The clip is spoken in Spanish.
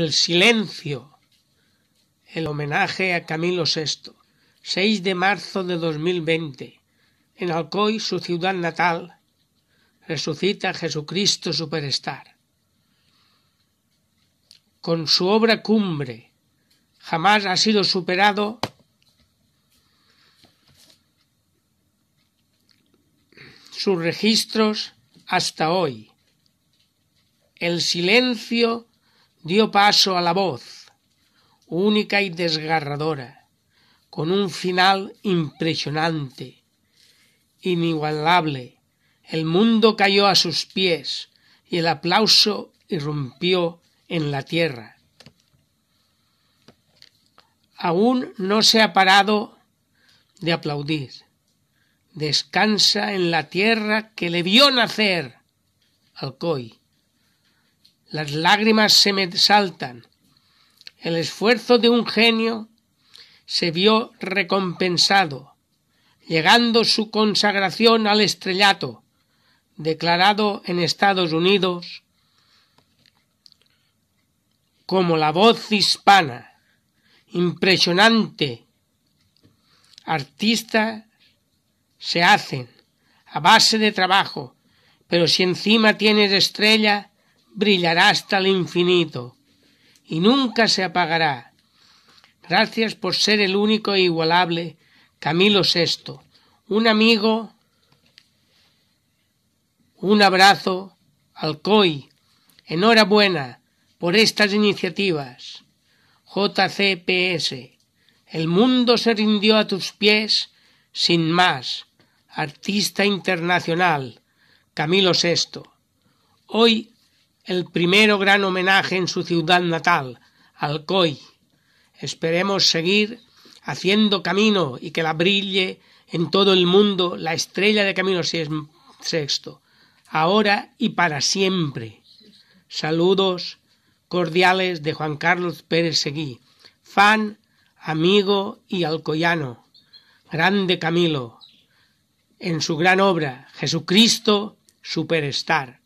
El silencio. El homenaje a Camilo VI. 6 de marzo de 2020. En Alcoy, su ciudad natal, resucita Jesucristo Superestar. Con su obra cumbre, jamás ha sido superado sus registros hasta hoy. El silencio dio paso a la voz, única y desgarradora, con un final impresionante, inigualable. El mundo cayó a sus pies y el aplauso irrumpió en la tierra. Aún no se ha parado de aplaudir. Descansa en la tierra que le vio nacer. Alcoy. Las lágrimas se me saltan. El esfuerzo de un genio se vio recompensado, llegando su consagración al estrellato, declarado en Estados Unidos como la voz hispana, impresionante, artistas se hacen a base de trabajo, pero si encima tienes estrella, brillará hasta el infinito y nunca se apagará. Gracias por ser el único e igualable Camilo VI, un amigo, un abrazo al COI. Enhorabuena por estas iniciativas. JCPS. El mundo se rindió a tus pies sin más. Artista internacional. Camilo VI. Hoy el primero gran homenaje en su ciudad natal, Alcoy. Esperemos seguir haciendo camino y que la brille en todo el mundo la estrella de Camino Sexto, ahora y para siempre. Saludos cordiales de Juan Carlos Pérez Seguí, fan, amigo y alcoyano. Grande Camilo, en su gran obra, Jesucristo Superstar.